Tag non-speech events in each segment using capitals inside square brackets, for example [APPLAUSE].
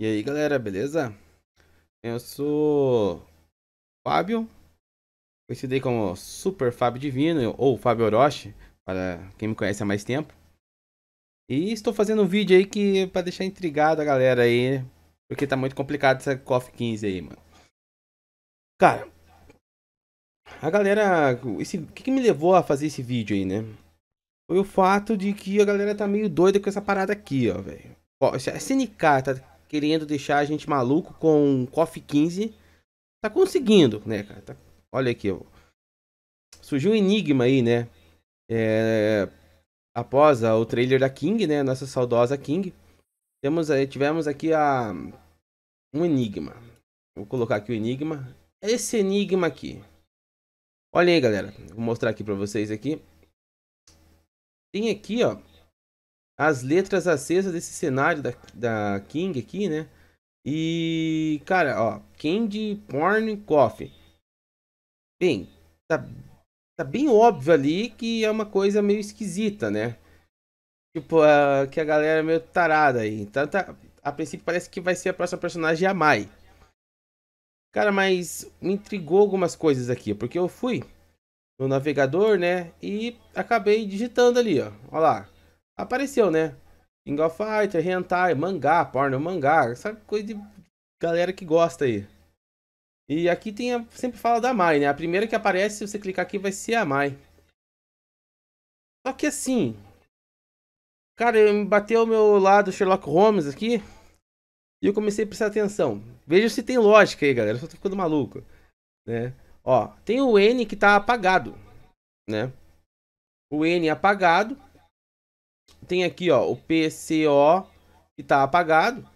E aí galera, beleza? Eu sou Fábio, conhecido como Super Fábio Divino ou Fábio Orochi, para quem me conhece há mais tempo. E estou fazendo um vídeo aí que é para deixar intrigado a galera aí, porque tá muito complicado essa KOF 15 aí, mano. Cara, a galera, esse, o que, que me levou a fazer esse vídeo aí, né? Foi o fato de que a galera tá meio doida com essa parada aqui, ó, velho. Ó, a SNK tá querendo deixar a gente maluco com KOF 15. Tá conseguindo, né, cara? Tá... Olha aqui, ó. Surgiu um enigma aí, né? É... Após o trailer da King, né? Nossa saudosa King. Temos, tivemos aqui a... um enigma. Vou colocar aqui o enigma. Esse enigma aqui. Olha aí, galera. Vou mostrar aqui pra vocês aqui. Tem aqui, ó as letras acesas desse cenário da, da King aqui, né? E, cara, ó, Candy, Porn, Coffee. Bem, tá, tá bem óbvio ali que é uma coisa meio esquisita, né? Tipo, uh, que a galera é meio tarada aí. Então, tá, a princípio parece que vai ser a próxima personagem a Mai. Cara, mas me intrigou algumas coisas aqui, porque eu fui no navegador, né? E acabei digitando ali, ó. Ó lá apareceu, né? Ingal Fighter, Hentai, mangá, porno, mangá, essa coisa de galera que gosta aí. E aqui tem a, sempre fala da Mai, né? A primeira que aparece, se você clicar aqui, vai ser a Mai. Só que assim, cara, eu me bateu o meu lado Sherlock Holmes aqui e eu comecei a prestar atenção. Veja se tem lógica aí, galera. Eu só tô ficando maluco, né? Ó, tem o N que tá apagado, né? O N apagado tem aqui, ó, o PCO que tá apagado.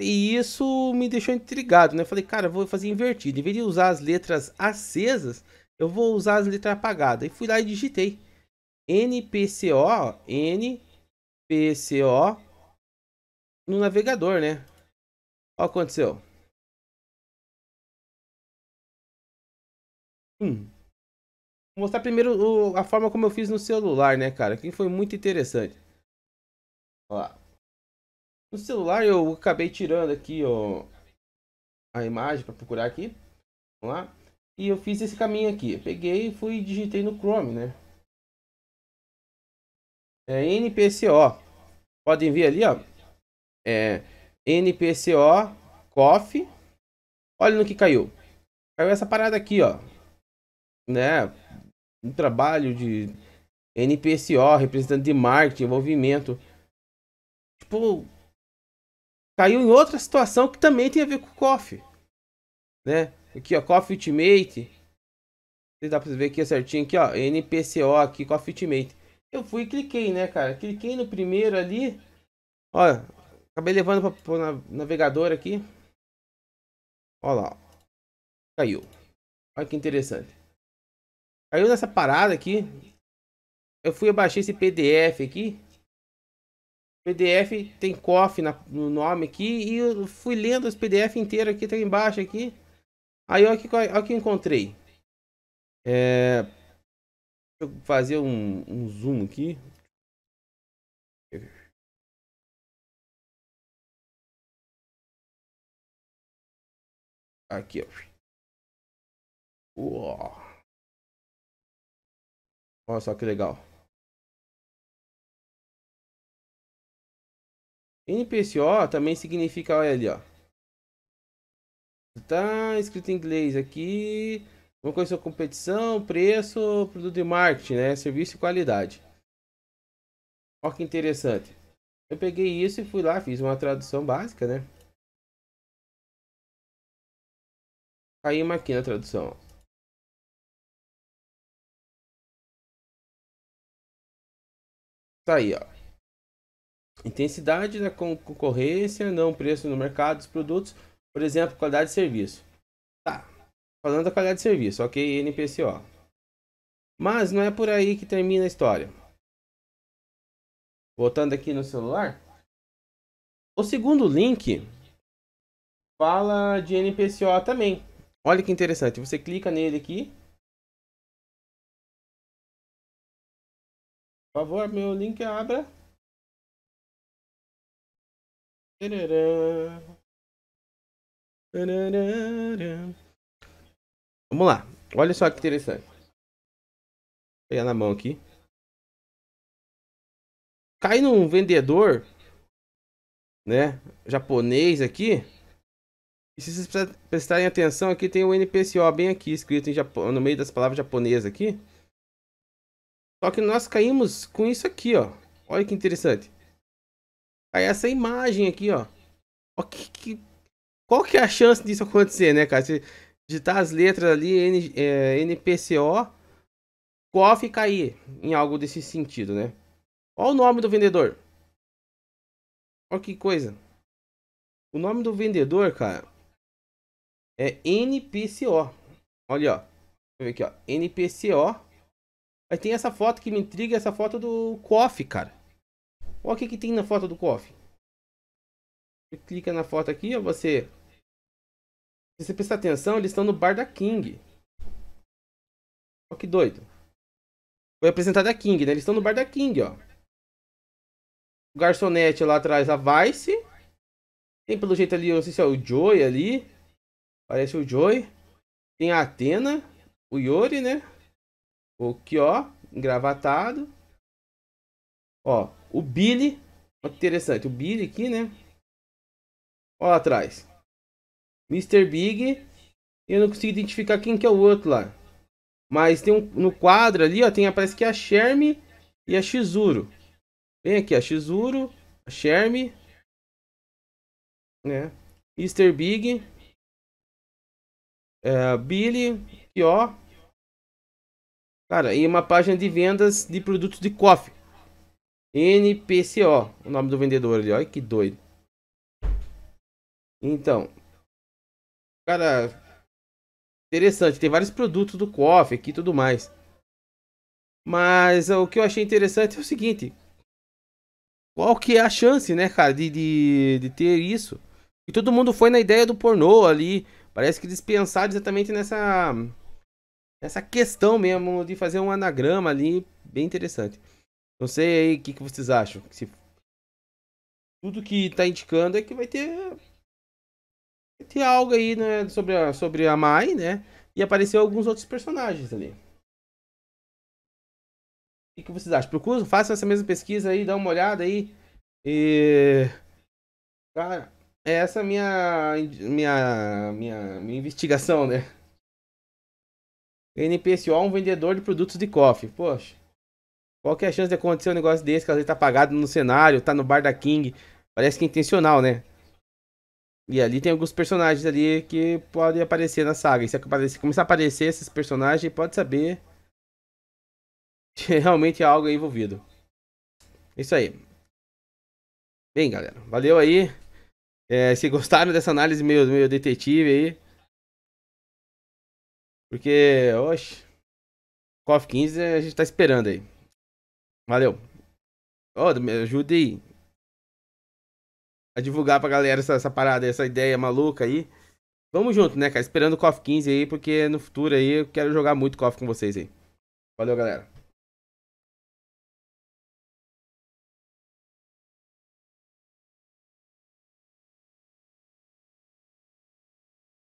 E isso me deixou intrigado, né? Eu falei, cara, vou fazer invertido. Em vez de usar as letras acesas, eu vou usar as letras apagadas. E fui lá e digitei. NPCO, NPCO no navegador, né? Olha o que aconteceu. Hum. Vou mostrar primeiro o, a forma como eu fiz no celular, né, cara? Que foi muito interessante. Ó No celular eu acabei tirando aqui, ó, a imagem para procurar aqui. Vamos lá. E eu fiz esse caminho aqui. Eu peguei e fui digitei no Chrome, né? É NPCO. Podem ver ali, ó. É NPCO coffee. Olha no que caiu. Caiu essa parada aqui, ó. Né? um trabalho de NPCO, representante de marketing, envolvimento. Tipo, caiu em outra situação que também tem a ver com o coffee. Né? Aqui, ó, Coffee Ultimate. Você dá pra ver aqui certinho aqui, ó. NPCO aqui, Coffee Ultimate. Eu fui e cliquei, né, cara? Cliquei no primeiro ali. Ó, acabei levando pra, pra navegador aqui. Ó lá. Ó. Caiu. Olha que interessante. Aí nessa parada aqui, eu fui abaixar esse PDF aqui. PDF tem cofre na, no nome aqui e eu fui lendo os PDF inteiro aqui, tá embaixo aqui. Aí olha que, olha que encontrei. É... Deixa eu fazer um, um zoom aqui. Aqui, ó. Uau. Olha só que legal. NPCO também significa, olha ali, ó. Tá escrito em inglês aqui. Uma coisa competição, preço, produto de marketing, né? Serviço e qualidade. Olha que interessante. Eu peguei isso e fui lá, fiz uma tradução básica, né? uma aqui na tradução. Tá aí, ó. Intensidade da né, concorrência, não preço no mercado dos produtos, por exemplo, qualidade de serviço. Tá. Falando da qualidade de serviço, ok, NPCO. Mas não é por aí que termina a história. Voltando aqui no celular. O segundo link fala de NPCO também. Olha que interessante, você clica nele aqui Por favor, meu link abra. Vamos lá. Olha só que interessante. Vou pegar na mão aqui. Cai num vendedor, né, japonês aqui. E se vocês prestarem atenção, aqui tem o NPCO bem aqui, escrito em Japo... no meio das palavras japonesas aqui. Só que nós caímos com isso aqui, ó. Olha que interessante. Aí essa imagem aqui, ó. ó que, que, qual que é a chance disso acontecer, né, cara? digitar as letras ali, N, é, NPCO, COF e cair em algo desse sentido, né? Olha o nome do vendedor. Olha que coisa. O nome do vendedor, cara, é NPCO. Olha, ó. Deixa eu ver aqui, ó. NPCO Aí tem essa foto que me intriga, essa foto do Coffee, cara. Olha o que, que tem na foto do Coffee. Você clica na foto aqui, ó, você... Se você prestar atenção, eles estão no bar da King. Olha que doido. Foi apresentado a King, né? Eles estão no bar da King, ó. O garçonete lá atrás, a Vice. Tem pelo jeito ali, eu não sei se é o Joy ali. Parece o Joy. Tem a Athena, O Yori, né? O que ó, engravatado. Ó, o Billy. Ó, interessante. O Billy aqui, né? Ó lá atrás. Mr. Big. Eu não consigo identificar quem que é o outro lá. Mas tem um, no quadro ali, ó, tem aparece que é a Sherm e a Shizuru. Vem aqui, a Shizuru, a Sherm, né? Mr. Big, é, Billy, e ó, Cara, e uma página de vendas de produtos de coffee. NPCO, o nome do vendedor ali, olha que doido. Então, cara, interessante, tem vários produtos do coffee aqui e tudo mais. Mas ah, o que eu achei interessante é o seguinte, qual que é a chance, né, cara, de, de, de ter isso? E todo mundo foi na ideia do pornô ali, parece que eles pensaram exatamente nessa essa questão mesmo de fazer um anagrama ali, bem interessante. Não sei aí o que, que vocês acham. Se... Tudo que tá indicando é que vai ter, vai ter algo aí né, sobre, a, sobre a Mai, né? E apareceu alguns outros personagens ali. O que, que vocês acham? Procuro façam essa mesma pesquisa aí, dá uma olhada aí. E... Cara, é essa minha, minha, minha, minha investigação, né? NPCO é um vendedor de produtos de coffee. Poxa. Qual que é a chance de acontecer um negócio desse que às vezes tá apagado no cenário, tá no bar da King? Parece que é intencional, né? E ali tem alguns personagens ali que podem aparecer na saga. E se aparecer, começar a aparecer esses personagens, pode saber que [LAUGHS] realmente há algo envolvido. É isso aí. Bem, galera, valeu aí. É, se gostaram dessa análise meio, meio detetive aí, porque, oxe, KOF 15 a gente tá esperando aí. Valeu. Ó, oh, me ajuda aí a divulgar pra galera essa, essa parada, essa ideia maluca aí. Vamos junto, né, cara? Esperando o KOF 15 aí, porque no futuro aí eu quero jogar muito KOF com vocês aí. Valeu, galera.